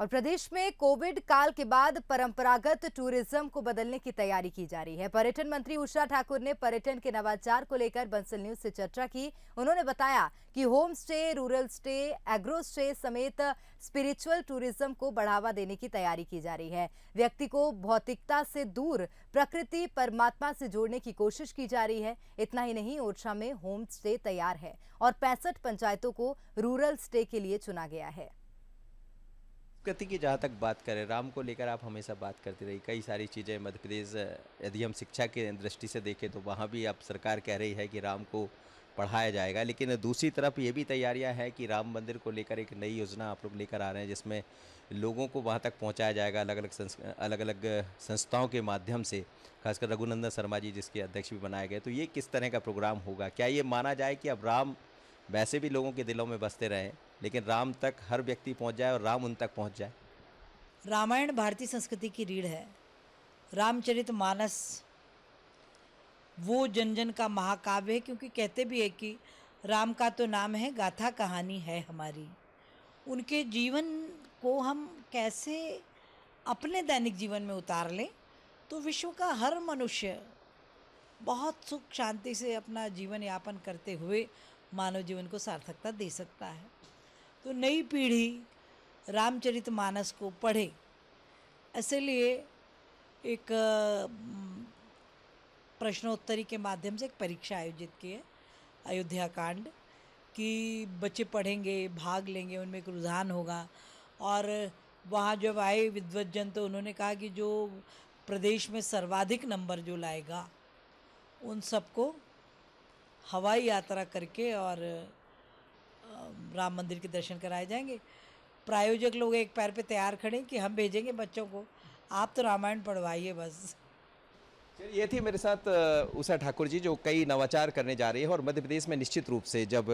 और प्रदेश में कोविड काल के बाद परंपरागत टूरिज्म को बदलने की तैयारी की जा रही है पर्यटन मंत्री उषा ठाकुर ने पर्यटन के नवाचार को लेकर बंसल न्यूज से चर्चा की उन्होंने बताया कि home stay rural stay agro stay समेत स्पिरिचुअल टूरिज्म को बढ़ावा देने की तैयारी की जा रही है व्यक्ति को भौतिकता से दूर प्रकृति परमात्मा से जोड़ने की कोशिश की जा रही है इतना ही नहीं ओरछा में होम स्टे तैयार है और पैंसठ पंचायतों को रूरल स्टे के लिए चुना गया है संस्कृति की जहाँ तक बात करें राम को लेकर आप हमेशा बात करती रही कई सारी चीज़ें मध्य प्रदेश यदि हम शिक्षा के दृष्टि से देखें तो वहाँ भी अब सरकार कह रही है कि राम को पढ़ाया जाएगा लेकिन दूसरी तरफ ये भी तैयारियां हैं कि राम मंदिर को लेकर एक नई योजना आप लोग लेकर आ रहे हैं जिसमें लोगों को वहाँ तक पहुँचाया जाएगा अलग अलग संस् अलग अलग संस्थाओं के माध्यम से खासकर रघुनंदन शर्मा जी जिसके अध्यक्ष भी बनाए गए तो ये किस तरह का प्रोग्राम होगा क्या ये माना जाए कि अब राम वैसे भी लोगों के दिलों में बसते रहें लेकिन राम तक हर व्यक्ति पहुंच जाए और राम उन तक पहुंच जाए रामायण भारतीय संस्कृति की रीढ़ है रामचरित मानस वो जन जन का महाकाव्य है क्योंकि कहते भी है कि राम का तो नाम है गाथा कहानी है हमारी उनके जीवन को हम कैसे अपने दैनिक जीवन में उतार लें तो विश्व का हर मनुष्य बहुत सुख शांति से अपना जीवन यापन करते हुए मानव जीवन को सार्थकता दे सकता है तो नई पीढ़ी रामचरित मानस को पढ़े ऐसे लिए एक प्रश्नोत्तरी के माध्यम से एक परीक्षा आयोजित की है अयोध्या कांड कि बच्चे पढ़ेंगे भाग लेंगे उनमें एक रुझान होगा और वहाँ जब आए विद्वजन तो उन्होंने कहा कि जो प्रदेश में सर्वाधिक नंबर जो लाएगा उन सबको हवाई यात्रा करके और राम मंदिर के दर्शन कराए जाएंगे प्रायोजक लोग एक पैर पे तैयार खड़े कि हम भेजेंगे बच्चों को आप तो रामायण पढ़वाइए बस ये थी मेरे साथ उषा ठाकुर जी जो कई नवाचार करने जा रही है और मध्य प्रदेश में निश्चित रूप से जब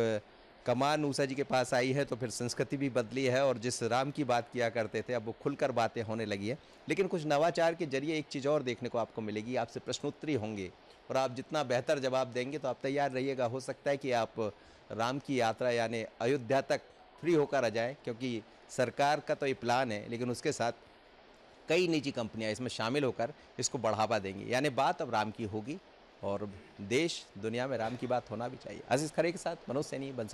कमान ऊषा जी के पास आई है तो फिर संस्कृति भी बदली है और जिस राम की बात किया करते थे अब वो खुलकर बातें होने लगी है लेकिन कुछ नवाचार के जरिए एक चीज़ और देखने को आपको मिलेगी आपसे प्रश्नोत्तरी होंगे और आप जितना बेहतर जवाब देंगे तो आप तैयार रहिएगा हो सकता है कि आप राम की यात्रा यानी अयोध्या तक फ्री होकर आ जाए क्योंकि सरकार का तो ये प्लान है लेकिन उसके साथ कई निजी कंपनियां इसमें शामिल होकर इसको बढ़ावा देंगी यानी बात अब राम की होगी और देश दुनिया में राम की बात होना भी चाहिए अजीज़ खरे के साथ मनोज सैनी बंसल